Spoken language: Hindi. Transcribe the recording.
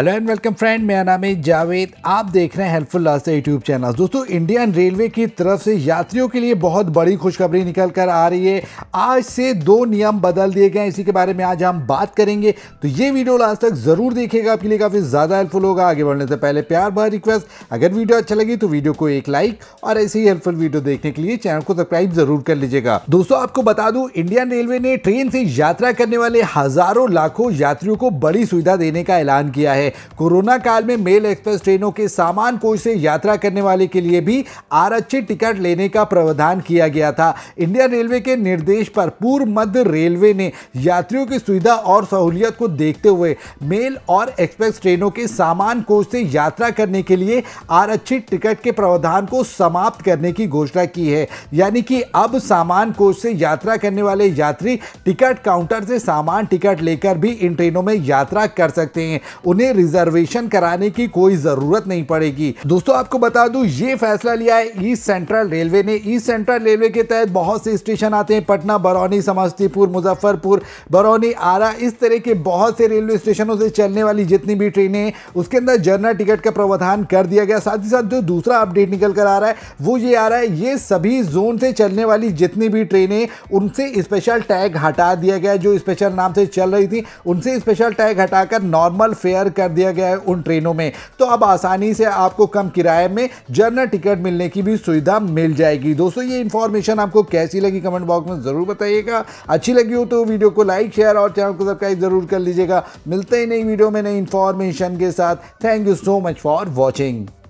हेलो एंड वेलकम फ्रेंड मेरा नाम है जावेद आप देख रहे हैं हेल्पफुल लास्ट यूट्यूब चैनल दोस्तों इंडियन रेलवे की तरफ से यात्रियों के लिए बहुत बड़ी खुशखबरी निकल कर आ रही है आज से दो नियम बदल दिए गए हैं इसी के बारे में आज हम बात करेंगे तो ये वीडियो लास्ट तक ज़रूर देखिएगा आपके लिए काफ़ी ज़्यादा हेल्पफुल होगा आगे बढ़ने से पहले प्यार भर रिक्वेस्ट अगर वीडियो अच्छा लगी तो वीडियो को एक लाइक और ऐसे ही हेल्पफुल वीडियो देखने के लिए चैनल को सब्सक्राइब जरूर कर लीजिएगा दोस्तों आपको बता दूँ इंडियन रेलवे ने ट्रेन से यात्रा करने वाले हज़ारों लाखों यात्रियों को बड़ी सुविधा देने का ऐलान किया है कोरोना काल में मेल एक्सप्रेस ट्रेनों के सामान कोच से यात्रा करने वाले के लिए भी आरक्षित टिकट लेने का प्रावधान किया गया था इंडियन रेलवे के निर्देश पर पूर्व मध्य रेलवे ने यात्रियों की सुविधा और सहूलियत को देखते हुए मेल और एक्सप्रेस ट्रेनों के सामान कोच से यात्रा करने के लिए आरक्षित टिकट के प्रावधान को समाप्त करने की घोषणा की है यानी कि अब सामान कोच से यात्रा करने वाले यात्री टिकट काउंटर से सामान टिकट लेकर भी इन ट्रेनों में यात्रा कर सकते हैं उन्हें उन्हें रिजर्वेशन कराने की कोई जरूरत नहीं पड़ेगी दोस्तों आपको बता दूं ये फैसला लिया है ईस्ट सेंट्रल रेलवे ने ईस्ट सेंट्रल रेलवे के तहत बहुत से स्टेशन आते हैं पटना बरौनी समस्तीपुर मुजफ्फरपुर बरौनी आरा इस तरह के बहुत से रेलवे स्टेशनों से चलने वाली जितनी भी ट्रेनें हैं उसके अंदर जर्नल टिकट का प्रावधान कर दिया गया साथ ही साथ जो दूसरा अपडेट निकल कर आ रहा है वो ये आ रहा है ये सभी जोन से चलने वाली जितनी भी ट्रेनें उनसे स्पेशल टैग हटा दिया गया जो स्पेशल नाम से चल रही थी उनसे स्पेशल टैग हटाकर नॉर्मल फेयर कर दिया गया है उन ट्रेनों में तो अब आसानी से आपको कम किराए में जर्नल टिकट मिलने की भी सुविधा मिल जाएगी दोस्तों ये इन्फॉर्मेशन आपको कैसी लगी कमेंट बॉक्स में ज़रूर बताइएगा अच्छी लगी हो तो वीडियो को लाइक शेयर और चैनल को सब्सक्राइब ज़रूर कर लीजिएगा मिलते ही नई वीडियो में नई इन्फॉर्मेशन के साथ thank you so much for watching